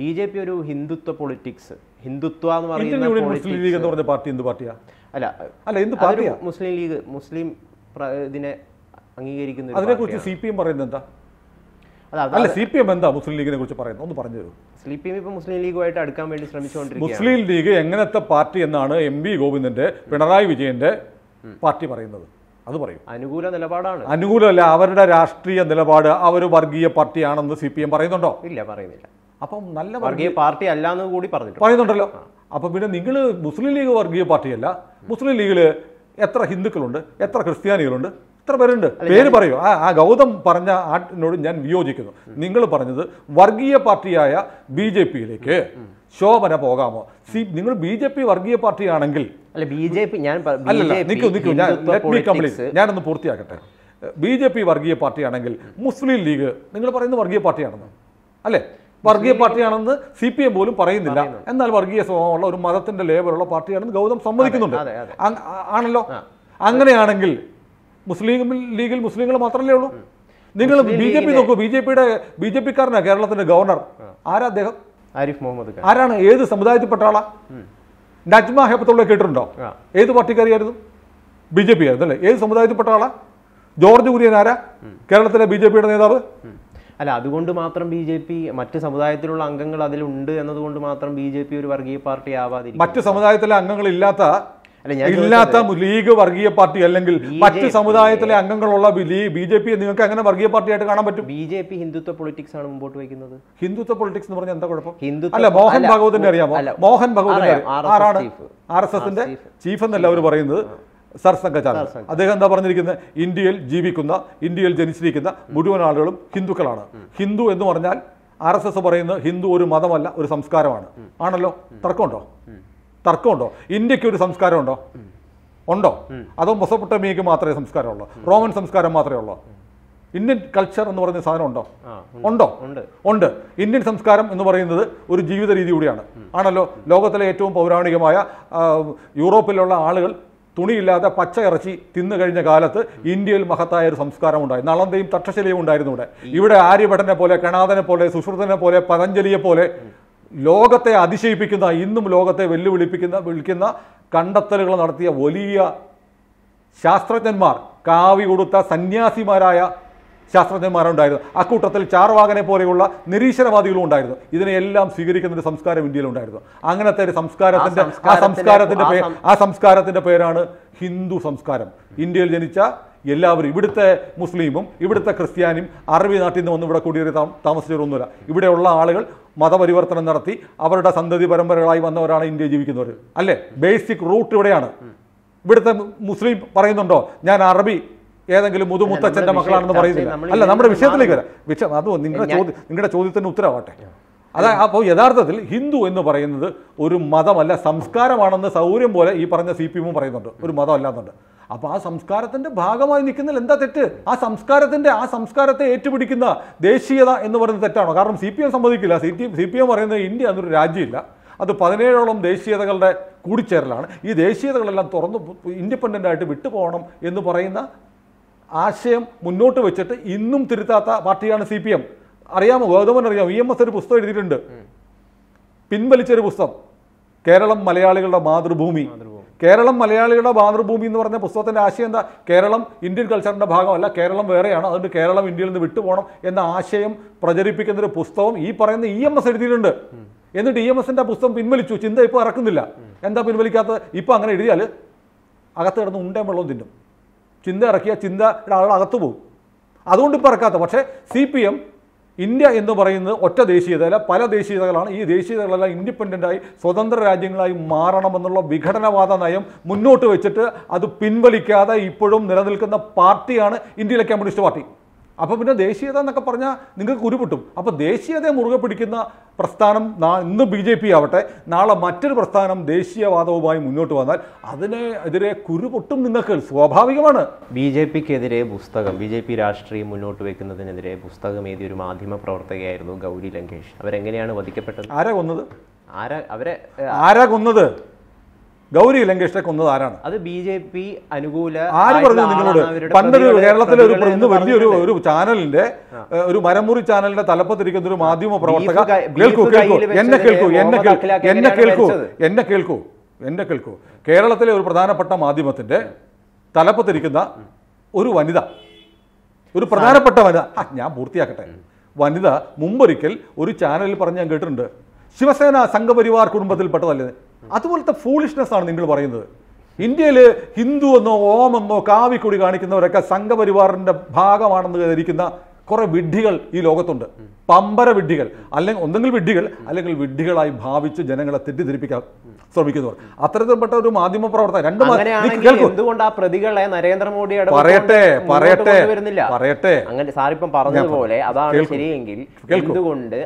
ബി ജെ പി ഒരു ഹിന്ദുത്വ പൊളിറ്റിക്സ് ഹിന്ദുത്വ എന്ന് പറയുന്ന പാർട്ടി എന്ത് പാർട്ടിയാ അല്ല അല്ല എന്ത് പാർട്ടിയാ മുസ്ലിം ലീഗ് മുസ്ലിം ഇതിനെ അംഗീകരിക്കുന്ന അതിനെക്കുറിച്ച് സി പി എം പറയുന്നത് എന്താ അല്ല സി പി എം എന്താ മുസ്ലിം ലീഗിനെ കുറിച്ച് പറയുന്നത് ഒന്ന് പറഞ്ഞു തരൂ സി പി എം ഇപ്പൊ മുസ്ലിം ലീഗുമായിട്ട് അടുക്കാൻ വേണ്ടി ശ്രമിച്ചുകൊണ്ടിരിക്കുകയാണ് മുസ്ലിം ലീഗ് എങ്ങനത്തെ പാർട്ടി എന്നാണ് എം വി ഗോവിന്ദന്റെ പിണറായി വിജയന്റെ പാർട്ടി പറയുന്നത് അത് പറയും അനുകൂല നിലപാടാണ് അനുകൂലമല്ല അവരുടെ രാഷ്ട്രീയ നിലപാട് അവർ വർഗീയ പാർട്ടിയാണെന്ന് സി പി എം പറയുന്നുണ്ടോ ഇല്ല പറയുന്നില്ല അപ്പം നല്ല വർഗീയ പാർട്ടി അല്ലാന്ന് കൂടി പറഞ്ഞു പറയുന്നുണ്ടല്ലോ അപ്പം പിന്നെ നിങ്ങൾ മുസ്ലിം ലീഗ് വർഗീയ പാർട്ടിയല്ല മുസ്ലിം ലീഗിൽ എത്ര ഹിന്ദുക്കളുണ്ട് എത്ര ക്രിസ്ത്യാനികളുണ്ട് എത്ര പേരുണ്ട് പേര് പറയൂ ആ ആ ഗൗതം പറഞ്ഞ ആട്ടിനോട് ഞാൻ വിയോജിക്കുന്നു നിങ്ങൾ പറഞ്ഞത് വർഗീയ പാർട്ടിയായ ബി ജെ പിയിലേക്ക് ശോഭന പോകാമോ സി നിങ്ങൾ ബി ജെ പി വർഗീയ പാർട്ടിയാണെങ്കിൽ അല്ല ബി ജെ പി ഞാൻ അല്ലല്ല നിൽക്കൂ നിൽക്കൂ ഞാൻ ഞാനൊന്ന് പൂർത്തിയാക്കട്ടെ ബി ജെ പി വർഗീയ പാർട്ടിയാണെങ്കിൽ മുസ്ലിം ലീഗ് നിങ്ങൾ പറയുന്നത് വർഗീയ പാർട്ടിയാണെന്ന് അല്ലേ വർഗീയ പാർട്ടിയാണെന്ന് സി പി എം പോലും പറയുന്നില്ല എന്നാൽ വർഗീയ സ്വഭാവമുള്ള ഒരു മതത്തിന്റെ ലേബലുള്ള പാർട്ടിയാണെന്ന് ഗൗതം സമ്മതിക്കുന്നുണ്ട് ആണല്ലോ അങ്ങനെയാണെങ്കിൽ മുസ്ലിം ലീഗിൽ മുസ്ലിങ്ങൾ മാത്രമല്ലേ ഉള്ളൂ നിങ്ങൾ ബി ജെ പി നോക്കൂ ബി ജെ പിയുടെ ബി ജെ പിക്കാരനാണ് കേരളത്തിന്റെ ഗവർണർ ആരാ അദ്ദേഹം ആരിഫ് മുഹമ്മദ് ഖാൻ ആരാണ് ഏത് സമുദായത്തിൽപ്പെട്ട ആളാ നജ്മ ഹെപ്പത്തുള്ള കേട്ടിട്ടുണ്ടോ ഏത് കയറിയായിരുന്നു ബി ജെ പി ആയിരുന്നു അല്ലേ ഏത് സമുദായത്തിൽപ്പെട്ട ആളാ ജോർജ് കുര്യൻ ആരാ കേരളത്തിലെ ബി ജെ പിയുടെ നേതാവ് അല്ല അതുകൊണ്ട് മാത്രം ബി ജെ പി മറ്റ് സമുദായത്തിലുള്ള അംഗങ്ങൾ അതിലുണ്ട് എന്നതുകൊണ്ട് മാത്രം ബി ജെ പി ഒരു വർഗീയ പാർട്ടി ആവാതി മറ്റ് സമുദായത്തിലെ അംഗങ്ങളില്ലാത്ത ഇല്ലാത്ത ലീഗ് വർഗീയ പാർട്ടി അല്ലെങ്കിൽ മറ്റ് സമുദായത്തിലെ അംഗങ്ങളുള്ള ബി ജെ പി നിങ്ങൾക്ക് അങ്ങനെ വർഗീയ പാർട്ടിയായിട്ട് കാണാൻ പറ്റും B J P Hindutva politics ആണ് മുമ്പോട്ട് വയ്ക്കുന്നത് ഹിന്ദുത്വ പൊളിറ്റിക്സ് എന്ന് പറഞ്ഞാൽ എന്താ കുഴപ്പം അല്ല മോഹൻ ഭഗവതിന്റെ അറിയാമോ മോഹൻ ഭാഗവതിന്റെ ആരാണ് ആർ എസ് എസിന്റെ ചീഫ് എന്നല്ല അവർ പറയുന്നത് സർ സംഘചാലകൻ അദ്ദേഹം എന്താ പറഞ്ഞിരിക്കുന്നത് ഇന്ത്യയിൽ ജീവിക്കുന്ന ഇന്ത്യയിൽ ജനിച്ചിരിക്കുന്ന മുഴുവൻ ആളുകളും ഹിന്ദുക്കളാണ് ഹിന്ദു എന്ന് പറഞ്ഞാൽ ആർ എസ് എസ് പറയുന്നത് ഹിന്ദു ഒരു മതമല്ല ഒരു സംസ്കാരമാണ് ആണല്ലോ തർക്കമുണ്ടോ തർക്കമുണ്ടോ ഇന്ത്യക്ക് ഒരു സംസ്കാരമുണ്ടോ ഉണ്ടോ അതോ മൊസപ്പൊട്ടമിയക്ക് മാത്രമേ സംസ്കാരമുള്ളൂ റോമൻ സംസ്കാരം മാത്രമേ ഉള്ളൂ ഇന്ത്യൻ കൾച്ചർ എന്ന് പറയുന്ന സാധനം ഉണ്ടോ ഉണ്ടോ ഉണ്ട് ഇന്ത്യൻ സംസ്കാരം എന്ന് പറയുന്നത് ഒരു ജീവിത രീതി കൂടിയാണ് ആണല്ലോ ലോകത്തിലെ ഏറ്റവും പൗരാണികമായ യൂറോപ്പിലുള്ള ആളുകൾ തുണിയില്ലാതെ പച്ച ഇറച്ചി തിന്നു കഴിഞ്ഞ കാലത്ത് ഇന്ത്യയിൽ മഹത്തായ ഒരു സംസ്കാരം ഉണ്ടായി നളന്തയും തക്ഷശലിയും ഉണ്ടായിരുന്നു ഇവിടെ ഇവിടെ ആര്യഭടനെ പോലെ കണാഥനെ പോലെ സുശ്രുതനെ പോലെ പതഞ്ജലിയെ പോലെ ലോകത്തെ അതിശയിപ്പിക്കുന്ന ഇന്നും ലോകത്തെ വെല്ലുവിളിപ്പിക്കുന്ന വിളിക്കുന്ന കണ്ടെത്തലുകൾ നടത്തിയ വലിയ ശാസ്ത്രജ്ഞന്മാർ കാവി കൊടുത്ത സന്യാസിമാരായ ശാസ്ത്രജ്ഞന്മാരുണ്ടായിരുന്നു അക്കൂട്ടത്തിൽ ചാർവാകനെ പോലെയുള്ള നിരീശ്വരവാദികളും ഉണ്ടായിരുന്നു ഇതിനെല്ലാം സ്വീകരിക്കുന്ന ഒരു സംസ്കാരം ഇന്ത്യയിലുണ്ടായിരുന്നു അങ്ങനത്തെ ഒരു സംസ്കാരത്തിന്റെ ആ സംസ്കാരത്തിന്റെ പേര് ആ സംസ്കാരത്തിന്റെ പേരാണ് ഹിന്ദു സംസ്കാരം ഇന്ത്യയിൽ ജനിച്ച എല്ലാവരും ഇവിടുത്തെ മുസ്ലിമും ഇവിടുത്തെ ക്രിസ്ത്യാനിയും അറബി നാട്ടിൽ നിന്ന് വന്ന് ഇവിടെ കുടിയേറി താമസിച്ചവരൊന്നുമില്ല ഇവിടെയുള്ള ആളുകൾ മതപരിവർത്തനം നടത്തി അവരുടെ സന്തതി പരമ്പരകളായി വന്നവരാണ് ഇന്ത്യ ജീവിക്കുന്നവർ അല്ലേ ബേസിക് റൂട്ട് ഇവിടെയാണ് ഇവിടുത്തെ മുസ്ലിം പറയുന്നുണ്ടോ ഞാൻ അറബി ഏതെങ്കിലും മുതുമുത്തച്ഛൻ്റെ മക്കളാണെന്ന് പറയുന്നില്ല അല്ല നമ്മുടെ വിഷയത്തിലേക്ക് വരാം വിഷയം അത് നിങ്ങളുടെ ചോദ്യം നിങ്ങളുടെ ചോദ്യത്തിന് ഉത്തരവാട്ടെ അതായത് അപ്പോൾ യഥാർത്ഥത്തിൽ ഹിന്ദു എന്ന് പറയുന്നത് ഒരു മതമല്ല സംസ്കാരമാണെന്ന് സൗകര്യം പോലെ ഈ പറഞ്ഞ സി പി എമ്മും പറയുന്നുണ്ട് ഒരു മതമല്ലാന്നുണ്ട് അപ്പൊ ആ സംസ്കാരത്തിന്റെ ഭാഗമായി നിൽക്കുന്നതിൽ എന്താ തെറ്റ് ആ സംസ്കാരത്തിന്റെ ആ സംസ്കാരത്തെ ഏറ്റുപിടിക്കുന്ന ദേശീയത എന്ന് പറയുന്നത് തെറ്റാണോ കാരണം സി പി എം സമ്മതിക്കില്ല C T C P M പറയുന്നത് ഇന്ത്യ എന്നൊരു രാജ്യമില്ല അത് പതിനേഴോളം ദേശീയതകളുടെ കൂടിച്ചേരലാണ് ഈ ദേശീയതകളെല്ലാം തുറന്ന് ഇൻഡിപെൻഡൻ്റ് ആയിട്ട് വിട്ടുപോകണം എന്ന് പറയുന്ന ആശയം മുന്നോട്ട് വെച്ചിട്ട് ഇന്നും തിരുത്താത്ത പാർട്ടിയാണ് സി പി എം അറിയാമോ ഗൗതമൻ അറിയാമോ ഇ എം എസ് ഒരു പുസ്തകം എഴുതിയിട്ടുണ്ട് പിൻവലിച്ചൊരു പുസ്തകം കേരളം മലയാളികളുടെ മാതൃഭൂമി കേരളം മലയാളികളുടെ മാതൃഭൂമി എന്ന് പറഞ്ഞ പുസ്തകത്തിൻ്റെ ആശയം എന്താ കേരളം ഇന്ത്യൻ കൾച്ചറിൻ്റെ ഭാഗമല്ല കേരളം വേറെയാണ് അതുകൊണ്ട് കേരളം ഇന്ത്യയിൽ നിന്ന് വിട്ടുപോകണം എന്ന ആശയം പ്രചരിപ്പിക്കുന്ന ഒരു പുസ്തകം ഈ പറയുന്ന ഇ എം എസ് എഴുതിയിട്ടുണ്ട് എന്നിട്ട് ഇ എം എസിൻ്റെ പുസ്തകം പിൻവലിച്ചു ചിന്ത ഇപ്പോൾ ഇറക്കുന്നില്ല എന്താ പിൻവലിക്കാത്തത് ഇപ്പോൾ അങ്ങനെ എഴുതിയാൽ അകത്ത് കിടന്ന് ഉണ്ടേം വെള്ളവും തിന്നും ചിന്ത ഇറക്കിയാൽ ചിന്ത ഒരാളുടെ അകത്ത് പോകും അതുകൊണ്ട് ഇപ്പോൾ ഇറക്കാത്ത പക്ഷേ സി പി എം ഇന്ത്യ എന്ന് പറയുന്നത് ഒറ്റ ദേശീയതയല്ല പല ദേശീയതകളാണ് ഈ ദേശീയതകളെല്ലാം ഇൻഡിപെൻഡൻ്റായി സ്വതന്ത്ര രാജ്യങ്ങളായി മാറണമെന്നുള്ള വിഘടനവാദ നയം മുന്നോട്ട് വെച്ചിട്ട് അത് പിൻവലിക്കാതെ ഇപ്പോഴും നിലനിൽക്കുന്ന പാർട്ടിയാണ് ഇന്ത്യയിലെ കമ്മ്യൂണിസ്റ്റ് പാർട്ടി അപ്പോൾ പിന്നെ ദേശീയത എന്നൊക്കെ പറഞ്ഞാൽ നിങ്ങൾക്ക് ഉരുപൊട്ടും അപ്പോൾ ദേശീയതയെ മുറുകെ പിടിക്കുന്ന പ്രസ്ഥാനം ഇന്ന് ബി ജെ പി ആവട്ടെ നാളെ മറ്റൊരു പ്രസ്ഥാനം ദേശീയവാദവുമായി മുന്നോട്ട് വന്നാൽ അതിനെ എതിരെ കുരുപൊട്ടും നിങ്ങൾക്ക് സ്വാഭാവികമാണ് ബി ജെ പിക്കെതിരെ പുസ്തകം ബി ജെ പി രാഷ്ട്രീയം മുന്നോട്ട് വെക്കുന്നതിനെതിരെ പുസ്തകം എഴുതിയ ഒരു മാധ്യമ പ്രവർത്തകയായിരുന്നു ഗൗരി ലങ്കേഷ് അവരെങ്ങനെയാണ് വധിക്കപ്പെട്ടത് ആരാ കൊന്നത് ആരാ അവരെ ആരാ കൊന്നത് ഗൗരി ലങ്കേഷിനെ കൊന്നത് ആരാണ് അത് ബി ജെ പി അനുകൂല ആര് പറഞ്ഞു നിങ്ങളോട് പണ്ടൊരു കേരളത്തിലെ ഒരു ഇന്ന് വലിയൊരു ഒരു ചാനലിന്റെ ഒരു മരമുറി ചാനലിന്റെ തലപ്പത്തിരിക്കുന്ന ഒരു മാധ്യമ പ്രവർത്തക കേൾക്കൂ കേൾക്കൂ എന്നെ കേൾക്കൂ എന്നെ എന്നെ കേൾക്കൂ എന്നെ കേൾക്കൂ എന്നെ കേൾക്കൂ കേരളത്തിലെ ഒരു പ്രധാനപ്പെട്ട മാധ്യമത്തിന്റെ തലപ്പത്തിരിക്കുന്ന ഒരു വനിത ഒരു പ്രധാനപ്പെട്ട വനിത ആ ഞാൻ പൂർത്തിയാക്കട്ടെ വനിത മുമ്പൊരിക്കൽ ഒരു ചാനലിൽ പറഞ്ഞ് ഞാൻ കേട്ടിട്ടുണ്ട് ശിവസേന സംഘപരിവാർ കുടുംബത്തിൽപ്പെട്ടതല്ലേ അതുപോലത്തെ ഫൂളിഷ്നെസ് ആണ് നിങ്ങൾ പറയുന്നത് ഇന്ത്യയിൽ ഹിന്ദു എന്നോ ഓമെന്നോ കാവിക്കൊടി കാണിക്കുന്നവരൊക്കെ സംഘപരിവാറിന്റെ ഭാഗമാണെന്ന് ധരിക്കുന്ന കുറെ വിഡ്ഢികൾ ഈ ലോകത്തുണ്ട് പമ്പര വിഡ്ഢികൾ അല്ലെങ്കിൽ ഒന്നെങ്കിൽ വിഡ്ഢികൾ അല്ലെങ്കിൽ വിഡ്ഢികളായി ഭാവിച്ച് ജനങ്ങളെ തെറ്റിദ്ധരിപ്പിക്കാൻ ശ്രമിക്കുന്നവർ അത്തരത്തിൽപ്പെട്ട ഒരു മാധ്യമ പ്രവർത്തകൻ രണ്ടു എന്തുകൊണ്ട് ആ പ്രതികളെ നരേന്ദ്രമോദിയുടെ പറയട്ടെ പറയട്ടെ പറയട്ടെ അങ്ങനെ സാറിപ്പം പോലെ അതാണ് ശരിയെങ്കിൽ എന്തുകൊണ്ട്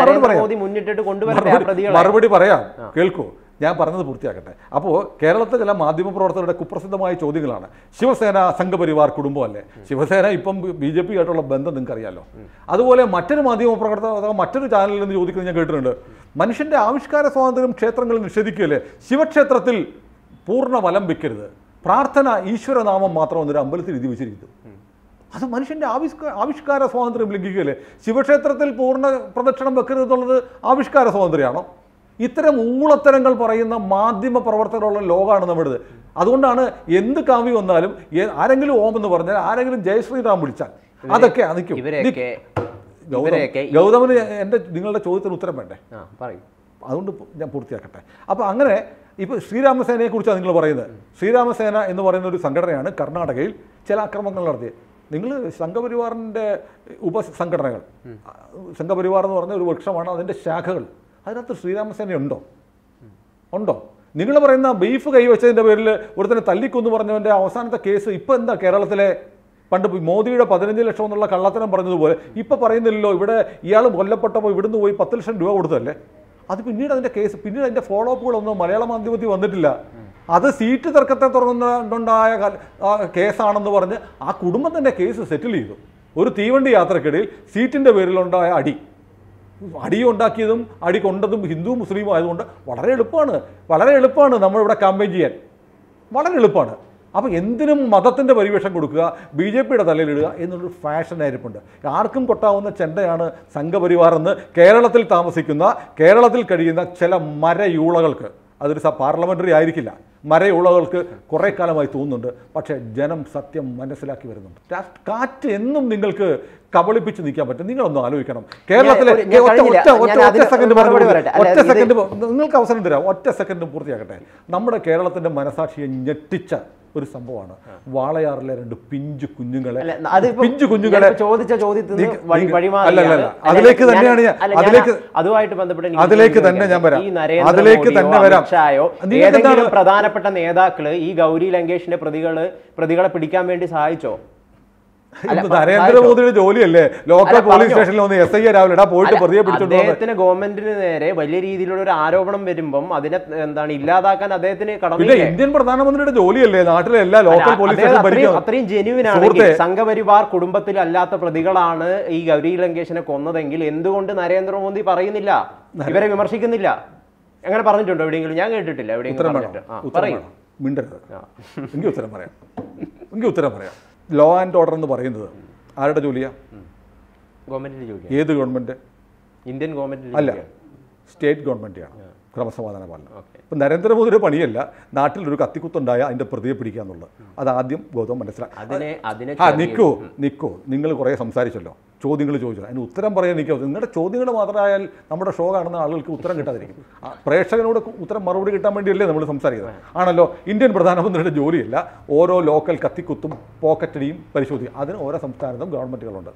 നരേന്ദ്രമോദി മുന്നിട്ടിട്ട് കൊണ്ടുവരാൻ മറുപടി പറയാം കേൾക്കൂ ഞാൻ പറഞ്ഞത് പൂർത്തിയാക്കട്ടെ അപ്പോൾ കേരളത്തിലെ ചില മാധ്യമപ്രവർത്തകരുടെ കുപ്രസിദ്ധമായ ചോദ്യങ്ങളാണ് ശിവസേന സംഘപരിവാർ കുടുംബമല്ലേ ശിവസേന ഇപ്പം ബി ജെ പി ആയിട്ടുള്ള ബന്ധം നിങ്ങൾക്കറിയാലോ അതുപോലെ മറ്റൊരു മാധ്യമപ്രവർത്തക മറ്റൊരു ചാനലിൽ നിന്ന് ചോദിക്കുന്നത് ഞാൻ കേട്ടിട്ടുണ്ട് മനുഷ്യൻ്റെ ആവിഷ്കാര സ്വാതന്ത്ര്യം ക്ഷേത്രങ്ങൾ നിഷേധിക്കുകയല്ലേ ശിവക്ഷേത്രത്തിൽ പൂർണ്ണ വലം വെക്കരുത് പ്രാർത്ഥന ഈശ്വരനാമം മാത്രം എന്നൊരു അമ്പലത്തിൽ എഴുതി വെച്ചിരിക്കുന്നു അത് മനുഷ്യൻ്റെ ആവിഷ്കാര ആവിഷ്കാര സ്വാതന്ത്ര്യം ലംഘിക്കുകയല്ലേ ശിവക്ഷേത്രത്തിൽ പൂർണ്ണ പ്രദക്ഷിണം വെക്കരുത് എന്നുള്ളത് ആവിഷ്കാര സ്വാതന്ത്ര്യമാണോ ഇത്തരം ഊളത്തരങ്ങൾ പറയുന്ന മാധ്യമ പ്രവർത്തകരുള്ള ലോകമാണ് നമ്മുടേത് അതുകൊണ്ടാണ് എന്ത് കാവ്യ വന്നാലും ആരെങ്കിലും ഓം എന്ന് പറഞ്ഞാൽ ആരെങ്കിലും ജയശ്രീറാം വിളിച്ചാൽ അതൊക്കെ അതിക്കും ഗൗതമന് എന്റെ നിങ്ങളുടെ ചോദ്യത്തിന് ഉത്തരം വേണ്ടേ അതുകൊണ്ട് ഞാൻ പൂർത്തിയാക്കട്ടെ അപ്പോൾ അങ്ങനെ ഇപ്പൊ ശ്രീരാമസേനയെ കുറിച്ചാണ് നിങ്ങൾ പറയുന്നത് ശ്രീരാമസേന എന്ന് പറയുന്ന ഒരു സംഘടനയാണ് കർണാടകയിൽ ചില ആക്രമങ്ങൾ നടത്തിയത് നിങ്ങൾ സംഘപരിവാറിന്റെ ഉപസംഘടനകൾ സംഘപരിവാർ എന്ന് പറഞ്ഞ ഒരു വൃക്ഷമാണ് അതിന്റെ ശാഖകൾ അതിനകത്ത് ശ്രീരാമസേന ഉണ്ടോ ഉണ്ടോ നിങ്ങൾ പറയുന്ന ബീഫ് കൈവച്ചതിൻ്റെ പേരിൽ ഒരുത്തനെ തല്ലിക്കൊന്നു പറഞ്ഞവൻ്റെ അവസാനത്തെ കേസ് ഇപ്പോൾ എന്താ കേരളത്തിലെ പണ്ട് മോദിയുടെ പതിനഞ്ച് ലക്ഷം എന്നുള്ള കള്ളത്തരം പറഞ്ഞതുപോലെ ഇപ്പോൾ പറയുന്നില്ലല്ലോ ഇവിടെ ഇയാൾ കൊല്ലപ്പെട്ടപ്പോൾ ഇവിടുന്ന് പോയി പത്ത് ലക്ഷം രൂപ കൊടുത്തതല്ലേ അത് പിന്നീട് അതിൻ്റെ കേസ് പിന്നീട് അതിൻ്റെ ഫോളോ മലയാള മാധ്യമത്തിൽ വന്നിട്ടില്ല അത് സീറ്റ് തർക്കത്തെ തുടർന്നുണ്ടായ കേസാണെന്ന് പറഞ്ഞ് ആ കുടുംബം തന്നെ കേസ് സെറ്റിൽ ചെയ്തു ഒരു തീവണ്ടി യാത്രക്കിടയിൽ സീറ്റിൻ്റെ പേരിലുണ്ടായ അടി അടി ഉണ്ടാക്കിയതും അടി കൊണ്ടതും ഹിന്ദു മുസ്ലിമും ആയതുകൊണ്ട് വളരെ എളുപ്പമാണ് വളരെ എളുപ്പമാണ് നമ്മളിവിടെ ക്യാമ്പയിൻ ചെയ്യാൻ വളരെ എളുപ്പമാണ് അപ്പോൾ എന്തിനും മതത്തിൻ്റെ പരിവേഷം കൊടുക്കുക ബി ജെ പിയുടെ തലയിലിടുക എന്നുള്ളൊരു ഫാഷനായിരിപ്പുണ്ട് ആർക്കും കൊട്ടാവുന്ന ചെണ്ടയാണ് സംഘപരിവാർ എന്ന് കേരളത്തിൽ താമസിക്കുന്ന കേരളത്തിൽ കഴിയുന്ന ചില മരയൂളകൾക്ക് അതൊരു പാർലമെൻ്ററി ആയിരിക്കില്ല മരയുള്ളവർക്ക് കുറേ കാലമായി തോന്നുന്നുണ്ട് പക്ഷേ ജനം സത്യം മനസ്സിലാക്കി വരുന്നുണ്ട് കാറ്റ് എന്നും നിങ്ങൾക്ക് കബളിപ്പിച്ച് നിൽക്കാൻ പറ്റും നിങ്ങളൊന്ന് ആലോചിക്കണം കേരളത്തിലെ ഒറ്റ സെക്കൻഡ് ഒറ്റ സെക്കൻഡ് നിങ്ങൾക്ക് അവസരം തരാം ഒറ്റ സെക്കൻഡ് പൂർത്തിയാക്കട്ടെ നമ്മുടെ കേരളത്തിൻ്റെ മനസാക്ഷിയെ ഞെട്ടിച്ച ഒരു സംഭവമാണ് വാളയാറിലെ രണ്ട് പിഞ്ചു കുഞ്ഞുങ്ങളെ പിഞ്ചു കുഞ്ഞുങ്ങളെ ചോദിച്ച ചോദ്യത്തിൽ അല്ലല്ല അതിലേക്ക് തന്നെയാണ് ഞാൻ അതിലേക്ക് അതുമായിട്ട് ബന്ധപ്പെട്ട് അതിലേക്ക് തന്നെ ഞാൻ വരാം അതിലേക്ക് തന്നെ വരാം ഏതെങ്കിലും പ്രധാനപ്പെട്ട നേതാക്കള് ഈ ഗൗരി ലങ്കേഷിന്റെ പ്രതികള് പ്രതികളെ പിടിക്കാൻ വേണ്ടി സഹായിച്ചോ നരേന്ദ്രമോദിയുടെ ജോലിയല്ലേ ലോക്കൽ പോലീസ് സ്റ്റേഷനിൽ വന്ന് എസ് ഐ രാവിലെ പോയിട്ട് പ്രതിയെ പിടിച്ചിട്ടുണ്ട് അദ്ദേഹത്തിന് ഗവൺമെന്റിന് നേരെ വലിയ രീതിയിലുള്ള ഒരു ആരോപണം വരുമ്പം അതിനെ എന്താണ് ഇല്ലാതാക്കാൻ അദ്ദേഹത്തിന് കടന്നു ഇന്ത്യൻ പ്രധാനമന്ത്രിയുടെ ജോലിയല്ലേ നാട്ടിലെ എല്ലാ ലോക്കൽ പോലീസ് സ്റ്റേഷൻ അത്രയും ജെന്യുവിൻ സംഘപരിവാർ കുടുംബത്തിലല്ലാത്ത പ്രതികളാണ് ഈ ഗൗരി ലങ്കേഷിനെ കൊന്നതെങ്കിൽ എന്തുകൊണ്ട് നരേന്ദ്രമോദി പറയുന്നില്ല ഇവരെ വിമർശിക്കുന്നില്ല അങ്ങനെ പറഞ്ഞിട്ടുണ്ടോ എവിടെയെങ്കിലും ഞാൻ കേട്ടിട്ടില്ല എവിടെയെങ്കിലും പറയും മിണ്ടരുത് എനിക്ക് ഉത്തരം പറയാം എനിക്ക് ഉത്തരം പറയാം ലോ ആൻഡ് ഓർഡർ എന്ന് പറയുന്നത് ആരുടെ ജോലിയാ ഗവൺമെന്റിന്റെ ഏത് ഗവൺമെന്റ് ഇന്ത്യൻ ഗവൺമെന്റ് അല്ല സ്റ്റേറ്റ് ഗവൺമെന്റാണ് ക്രമസമാധാന പാലനം ഇപ്പം നരേന്ദ്രമോദിയുടെ പണിയല്ല നാട്ടിൽ ഒരു കത്തിക്കുത്തുണ്ടായ അതിൻ്റെ പ്രതിയെ പിടിക്കുക എന്നുള്ളത് അത് ആദ്യം ഗൗതം മനസ്സിലാക്കി നിക്കോ നിക്കോ നിങ്ങൾ കുറേ സംസാരിച്ചല്ലോ ചോദ്യങ്ങൾ ചോദിച്ചു അതിന് ഉത്തരം പറയാൻ എനിക്ക് നിങ്ങളുടെ ചോദ്യങ്ങൾ മാത്രമായാൽ നമ്മുടെ ഷോ കാണുന്ന ആളുകൾക്ക് ഉത്തരം കിട്ടാതിരിക്കും പ്രേക്ഷകനോട് ഉത്തരം മറുപടി കിട്ടാൻ വേണ്ടിയല്ലേ നമ്മൾ സംസാരിക്കുന്നത് ആണല്ലോ ഇന്ത്യൻ പ്രധാനമന്ത്രിയുടെ ജോലിയല്ല ഓരോ ലോക്കൽ കത്തിക്കുത്തും പോക്കറ്റടിയും പരിശോധിക്കും അതിന് ഓരോ സംസ്ഥാനത്തും ഗവൺമെൻറ്റുകളുണ്ട്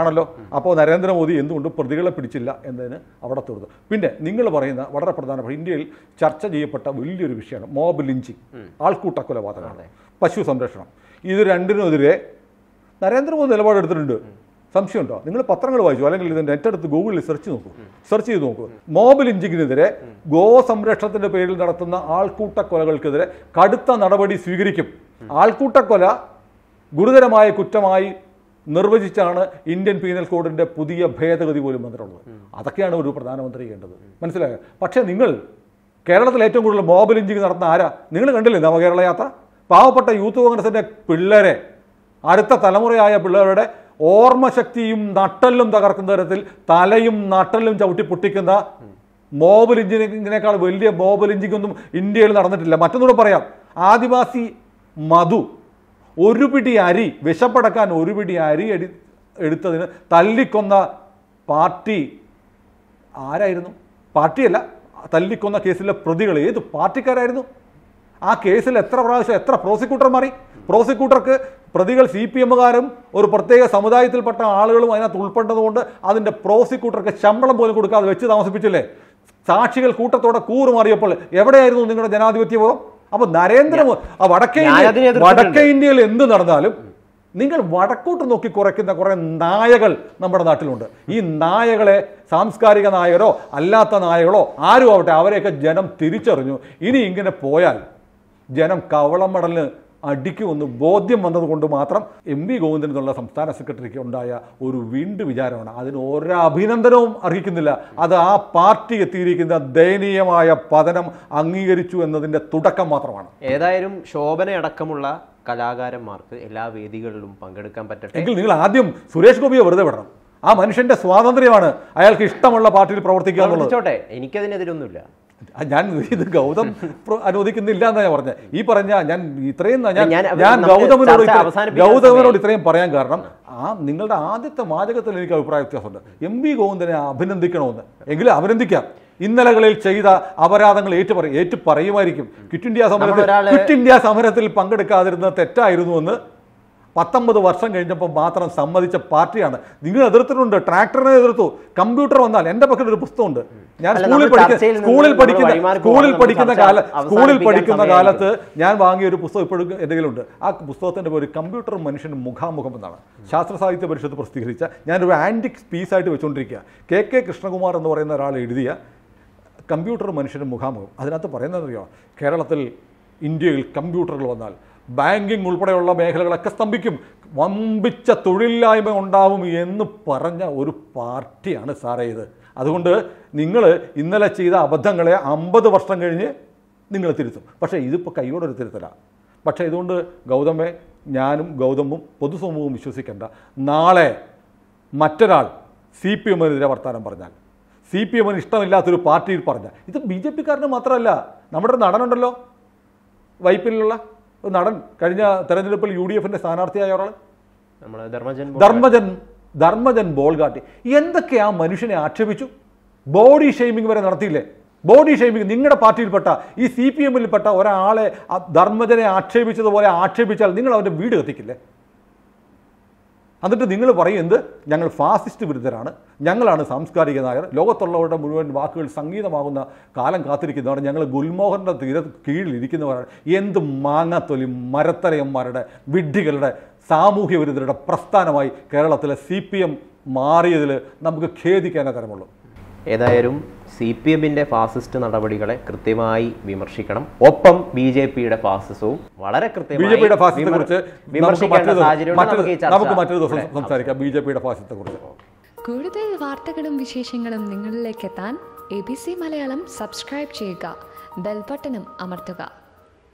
ആണല്ലോ അപ്പോൾ നരേന്ദ്രമോദി എന്തുകൊണ്ടും പ്രതികളെ പിടിച്ചില്ല എന്നതിന് അവിടെ തൊടുത്തു പിന്നെ നിങ്ങൾ പറയുന്ന വളരെ പ്രധാനപ്പെട്ട ഇന്ത്യയിൽ ചർച്ച ചെയ്യപ്പെട്ട വലിയൊരു വിഷയമാണ് മോബ് ലിഞ്ചിങ് ആൾക്കൂട്ട കൊലപാതകമാണ് പശു സംരക്ഷണം ഇത് രണ്ടിനുമെതിരെ നരേന്ദ്രമോദി നിലപാടെടുത്തിട്ടുണ്ട് സംശയമുണ്ടോ നിങ്ങൾ പത്രങ്ങൾ വായിച്ചു അല്ലെങ്കിൽ ഇത് നെറ്റ് എടുത്ത് ഗൂഗിളിൽ സെർച്ച് നോക്കൂ സെർച്ച് ചെയ്ത് നോക്കൂ മോബിൽ ഇഞ്ചിങ്ങിനെതിരെ ഗോ സംരക്ഷണത്തിന്റെ പേരിൽ നടത്തുന്ന ആൾക്കൂട്ട കൊലകൾക്കെതിരെ കടുത്ത നടപടി സ്വീകരിക്കും ആൾക്കൂട്ട കൊല ഗുരുതരമായ കുറ്റമായി നിർവചിച്ചാണ് ഇന്ത്യൻ പീനൽ കോഡിന്റെ പുതിയ ഭേദഗതി പോലും വന്നിട്ടുള്ളത് അതൊക്കെയാണ് ഒരു പ്രധാനമന്ത്രി ചെയ്യേണ്ടത് മനസ്സിലായോ പക്ഷേ നിങ്ങൾ കേരളത്തിൽ ഏറ്റവും കൂടുതൽ മോബിൽ ഇഞ്ചിങ് നടത്തുന്ന ആരാ നിങ്ങൾ കണ്ടില്ലേ നവകേരള യാത്ര പാവപ്പെട്ട യൂത്ത് കോൺഗ്രസിന്റെ പിള്ളേരെ അടുത്ത തലമുറയായ പിള്ളേരുടെ ഓർമ്മശക്തിയും നട്ടലും തകർക്കുന്ന തരത്തിൽ തലയും നട്ടലും ചവിട്ടി പൊട്ടിക്കുന്ന മോബൽ ഇഞ്ചിങ്ങിനേക്കാൾ വലിയ മോബൽ ഇഞ്ചിങ്ങൊന്നും ഇന്ത്യയിൽ നടന്നിട്ടില്ല മറ്റൊന്നുകൂടെ പറയാം ആദിവാസി മധു ഒരു പിടി അരി വിശപ്പടക്കാൻ ഒരു പിടി അരി എടി എടുത്തതിന് തല്ലിക്കൊന്ന പാർട്ടി ആരായിരുന്നു പാർട്ടിയല്ല തല്ലിക്കൊന്ന കേസിലെ പ്രതികൾ ഏത് പാർട്ടിക്കാരായിരുന്നു ആ കേസിൽ എത്ര പ്രാവശ്യം എത്ര പ്രോസിക്യൂട്ടർ മാറി പ്രോസിക്യൂട്ടർക്ക് പ്രതികൾ സി പി എമ്മുകാരും ഒരു പ്രത്യേക സമുദായത്തിൽപ്പെട്ട ആളുകളും അതിനകത്ത് ഉൾപ്പെട്ടതുകൊണ്ട് അതിൻ്റെ പ്രോസിക്യൂട്ടർക്ക് ശമ്പളം പോലും കൊടുക്കാതെ വെച്ച് താമസിപ്പിച്ചില്ലേ സാക്ഷികൾ കൂട്ടത്തോടെ കൂറുമാറിയപ്പോൾ എവിടെയായിരുന്നു നിങ്ങളുടെ ജനാധിപത്യപൂർവ്വം അപ്പോൾ നരേന്ദ്രമോദി വടക്കേ വടക്കേ ഇന്ത്യയിൽ എന്ത് നടന്നാലും നിങ്ങൾ വടക്കോട്ട് നോക്കി കുറയ്ക്കുന്ന കുറെ നായകൾ നമ്മുടെ നാട്ടിലുണ്ട് ഈ നായകളെ സാംസ്കാരിക നായകരോ അല്ലാത്ത നായകളോ ആരും ആവട്ടെ അവരെയൊക്കെ ജനം തിരിച്ചറിഞ്ഞു ഇനി ഇങ്ങനെ പോയാൽ ജനം മടലിന് അടിക്കുമെന്ന് ബോധ്യം വന്നതുകൊണ്ട് മാത്രം എം വി ഗോവിന്ദൻ എന്നുള്ള സംസ്ഥാന സെക്രട്ടറിക്ക് ഉണ്ടായ ഒരു വീണ്ടു വിചാരമാണ് അതിന് ഒരു അഭിനന്ദനവും അർഹിക്കുന്നില്ല അത് ആ പാർട്ടി എത്തിയിരിക്കുന്ന ദയനീയമായ പതനം അംഗീകരിച്ചു എന്നതിൻ്റെ തുടക്കം മാത്രമാണ് ഏതായാലും ശോഭനയടക്കമുള്ള കലാകാരന്മാർക്ക് എല്ലാ വേദികളിലും പങ്കെടുക്കാൻ പറ്റട്ടെ എങ്കിൽ നിങ്ങൾ ആദ്യം സുരേഷ് ഗോപിയെ വെറുതെ വിടണം ആ മനുഷ്യന്റെ സ്വാതന്ത്ര്യമാണ് അയാൾക്ക് ഇഷ്ടമുള്ള പാർട്ടിയിൽ പ്രവർത്തിക്കാൻ എന്നുള്ളത് എനിക്കതിനെതിരൊന്നുമില്ല ഞാൻ ഇത് ഗൗതം അനുവദിക്കുന്നില്ല എന്നാണ് ഞാൻ പറഞ്ഞത് ഈ പറഞ്ഞ ഞാൻ ഇത്രയും ഞാൻ ഞാൻ ഗൗതമനോട് ഗൗതമനോട് ഇത്രയും പറയാൻ കാരണം ആ നിങ്ങളുടെ ആദ്യത്തെ വാചകത്തിൽ എനിക്ക് അഭിപ്രായ വ്യത്യാസമുണ്ട് എം വി ഗോവിന്ദനെ അഭിനന്ദിക്കണമെന്ന് എങ്കിലും അഭിനന്ദിക്കാം ഇന്നലകളിൽ ചെയ്ത അപരാധങ്ങൾ ഏറ്റുപറയും ഏറ്റു പറയുമായിരിക്കും ക്വിറ്റ് ഇന്ത്യ സമരത്തിൽ ക്വിറ്റ് ഇന്ത്യ സമരത്തിൽ പങ്കെടുക്കാതിരുന്നത് എന്ന് പത്തൊമ്പത് വർഷം കഴിഞ്ഞപ്പോൾ മാത്രം സമ്മതിച്ച പാർട്ടിയാണ് നിങ്ങൾ എതിർത്തിട്ടുണ്ട് ട്രാക്ടറിനെ എതിർത്തു കമ്പ്യൂട്ടർ വന്നാൽ എൻ്റെ പക്കൽ ഒരു പുസ്തകമുണ്ട് ഞാൻ സ്കൂളിൽ പഠിക്കുന്ന സ്കൂളിൽ പഠിക്കുന്ന സ്കൂളിൽ പഠിക്കുന്ന കാല സ്കൂളിൽ പഠിക്കുന്ന കാലത്ത് ഞാൻ വാങ്ങിയ ഒരു പുസ്തകം ഇപ്പോഴും എന്തെങ്കിലും ഉണ്ട് ആ പുസ്തകത്തിന്റെ ഒരു കമ്പ്യൂട്ടർ മനുഷ്യൻ മുഖാമുഖം എന്നാണ് ശാസ്ത്ര സാഹിത്യ പരിഷത്ത് പ്രസിദ്ധീകരിച്ച ഞാനൊരു ആൻറ്റിക് പീസായിട്ട് വെച്ചുകൊണ്ടിരിക്കുക കെ കെ കൃഷ്ണകുമാർ എന്ന് പറയുന്ന ഒരാൾ എഴുതിയ കമ്പ്യൂട്ടർ മനുഷ്യന് മുഖാമുഖം അതിനകത്ത് പറയുന്നതറിയോ കേരളത്തിൽ ഇന്ത്യയിൽ കമ്പ്യൂട്ടറുകൾ വന്നാൽ ബാങ്കിങ് ഉൾപ്പെടെയുള്ള മേഖലകളൊക്കെ സ്തംഭിക്കും വമ്പിച്ച തൊഴിലില്ലായ്മ ഉണ്ടാവും എന്ന് പറഞ്ഞ ഒരു പാർട്ടിയാണ് സാറേ ഇത് അതുകൊണ്ട് നിങ്ങൾ ഇന്നലെ ചെയ്ത അബദ്ധങ്ങളെ അമ്പത് വർഷം കഴിഞ്ഞ് നിങ്ങൾ തിരുത്തും പക്ഷേ ഇതിപ്പോൾ കൈയോടെ ഒരു തിരുത്തലാണ് പക്ഷേ ഇതുകൊണ്ട് ഗൗതമെ ഞാനും ഗൗതമും പൊതുസമൂഹവും വിശ്വസിക്കേണ്ട നാളെ മറ്റൊരാൾ സി പി എമ്മിനെതിരെ വർത്തമാനം പറഞ്ഞാൽ സി പി എമ്മിന് ഇഷ്ടമില്ലാത്തൊരു പാർട്ടിയിൽ പറഞ്ഞാൽ ഇത് ബി ജെ പിക്കാരന് മാത്രമല്ല നമ്മുടെ നടനുണ്ടല്ലോ വൈപ്പിലുള്ള നടൻ കഴിഞ്ഞ തെരഞ്ഞെടുപ്പിൽ യു ഡി എഫിന്റെ സ്ഥാനാർത്ഥിയായ ഒരാൾ ധർമ്മജൻ ധർമ്മജൻ ബോൾഗാട്ടി എന്തൊക്കെ ആ മനുഷ്യനെ ആക്ഷേപിച്ചു ബോഡി ഷെയ്മിങ് വരെ നടത്തിയില്ലേ ബോഡി ഷെയ്മിങ് നിങ്ങളുടെ പാർട്ടിയിൽപ്പെട്ട ഈ സി പി എമ്മിൽപ്പെട്ട ഒരാളെ ധർമ്മജനെ ആക്ഷേപിച്ചതുപോലെ ആക്ഷേപിച്ചാൽ നിങ്ങൾ അവൻ്റെ വീട് കത്തിക്കില്ലേ എന്നിട്ട് നിങ്ങൾ പറയും എന്ത് ഞങ്ങൾ ഫാസിസ്റ്റ് വിരുദ്ധരാണ് ഞങ്ങളാണ് സാംസ്കാരിക നായർ ലോകത്തുള്ളവരുടെ മുഴുവൻ വാക്കുകൾ സംഗീതമാകുന്ന കാലം കാത്തിരിക്കുന്നവരാണ് ഞങ്ങൾ ഗുൽമോഹറിൻ്റെ തീര കീഴിലിരിക്കുന്നവരാണ് എന്ത് മാങ്ങാത്തൊലി മരത്തരയന്മാരുടെ വിഡ്ഢികളുടെ സാമൂഹ്യ വിരുദ്ധരുടെ പ്രസ്ഥാനമായി കേരളത്തിലെ സി പി എം മാറിയതിൽ നമുക്ക് ഖേദിക്കാനേ തരമുള്ളൂ ഏതായാലും സി പി എമ്മിൻ്റെ ഫാസിസ്റ്റ് നടപടികളെ കൃത്യമായി വിമർശിക്കണം ഒപ്പം ബി ജെ പിയുടെ ഫാസിസവും വളരെ കൃത്യമായി കൂടുതൽ വാർത്തകളും വിശേഷങ്ങളും നിങ്ങളിലേക്ക് എത്താൻ A B C Malayalam subscribe ചെയ്യുക ബെൽബട്ടനും അമർത്തുക